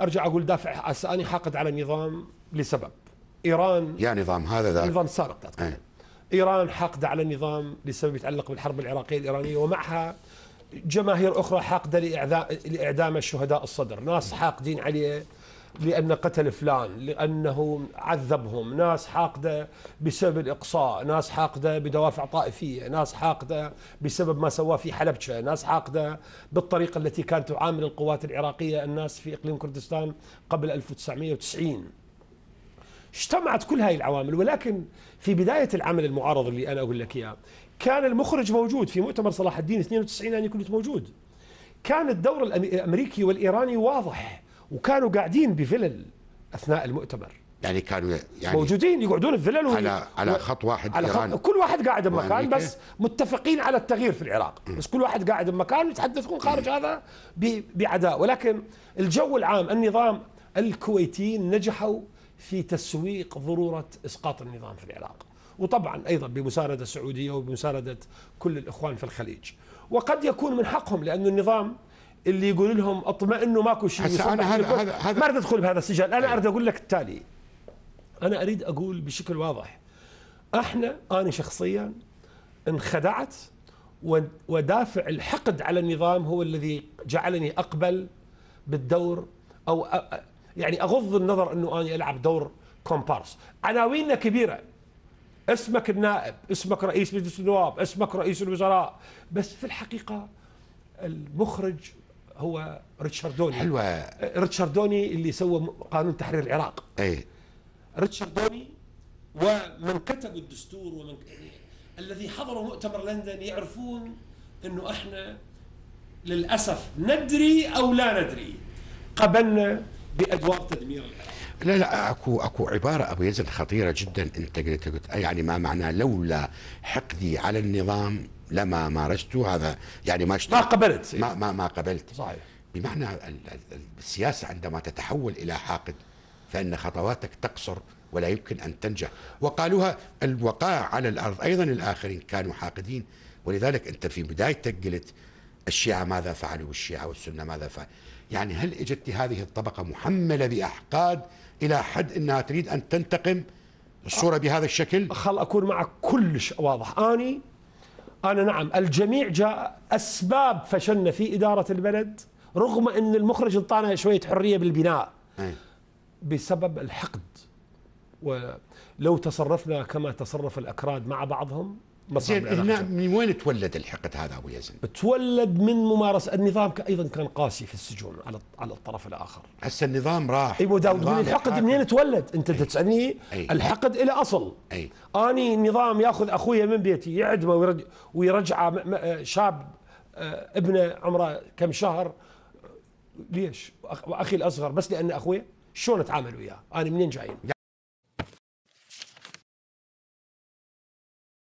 ارجع اقول دافع اساني حاقد على النظام لسبب ايران يا نظام هذا ذا نظام سابق إيه. ايران حاقده على النظام لسبب يتعلق بالحرب العراقيه الايرانيه ومعها جماهير اخرى حاقده لاعدام الشهداء الصدر، ناس حاقدين عليه لأن قتل فلان لأنه عذبهم ناس حاقدة بسبب الإقصاء ناس حاقدة بدوافع طائفية ناس حاقدة بسبب ما سواه في حلبشة ناس حاقدة بالطريقة التي كانت تعامل القوات العراقية الناس في إقليم كردستان قبل 1990 اجتمعت كل هذه العوامل ولكن في بداية العمل المعارض اللي أنا أقول لك إياه كان المخرج موجود في مؤتمر صلاح الدين 92 أنا كنت موجود كان الدور الأمريكي والإيراني واضح وكانوا قاعدين بفلل اثناء المؤتمر يعني كانوا يعني موجودين يقعدون بفلل على على خط واحد على خط كل واحد قاعد بمكان يعني بس متفقين على التغيير في العراق بس كل واحد قاعد بمكان ويتحدثون خارج هذا بعداء ولكن الجو العام النظام الكويتيين نجحوا في تسويق ضروره اسقاط النظام في العراق وطبعا ايضا بمسانده السعوديه وبمسانده كل الاخوان في الخليج وقد يكون من حقهم لأن النظام اللي يقول لهم اطمئنوا ماكو شيء هسه انا هذا ما اريد ادخل بهذا السجال انا طيب. اريد اقول لك التالي انا اريد اقول بشكل واضح احنا انا شخصيا انخدعت ودافع الحقد على النظام هو الذي جعلني اقبل بالدور او يعني اغض النظر انه انا العب دور كومبارس عناويننا كبيره اسمك النائب اسمك رئيس مجلس النواب اسمك رئيس الوزراء بس في الحقيقه المخرج هو ريتشاردوني حلوه ريتشاردوني اللي سوى قانون تحرير العراق اي ريتشاردوني ومن كتب الدستور ومن الذي حضروا مؤتمر لندن يعرفون انه احنا للاسف ندري او لا ندري قبلنا بادوار تدمير العراق لا لا اكو اكو عباره ابو يزن خطيره جدا انت قلتها قلت يعني ما معناه لولا حقدي على النظام لما مارست هذا يعني ما ما قبلت ما ما, ما قبلت صحيح بمعنى السياسه عندما تتحول الى حاقد فان خطواتك تقصر ولا يمكن ان تنجح وقالوها الوقاع على الارض ايضا الاخرين كانوا حاقدين ولذلك انت في بدايتك قلت الشيعة ماذا فعلوا والشيعة والسنة ماذا فعلوا يعني هل اجت هذه الطبقة محملة بأحقاد إلى حد أنها تريد أن تنتقم الصورة بهذا الشكل خل أكون معك كلش واضح أني أنا نعم الجميع جاء أسباب فشلنا في إدارة البلد رغم أن المخرج انطانا شوية حرية بالبناء أي. بسبب الحقد ولو تصرفنا كما تصرف الأكراد مع بعضهم زين هنا من وين تولد الحقد هذا ابو يزن؟ تولد من ممارسه النظام ايضا كان قاسي في السجون على على الطرف الاخر هسه النظام راح ايوه داود من الحقد منين تولد؟ انت تسالني أي. الحقد الى اصل اي اني النظام ياخذ اخويا من بيتي يعدمه ويرجعه شاب آه، ابنه عمره كم شهر ليش؟ واخي الاصغر بس لان اخويا شلون اتعامل وياه؟ انا منين جايين؟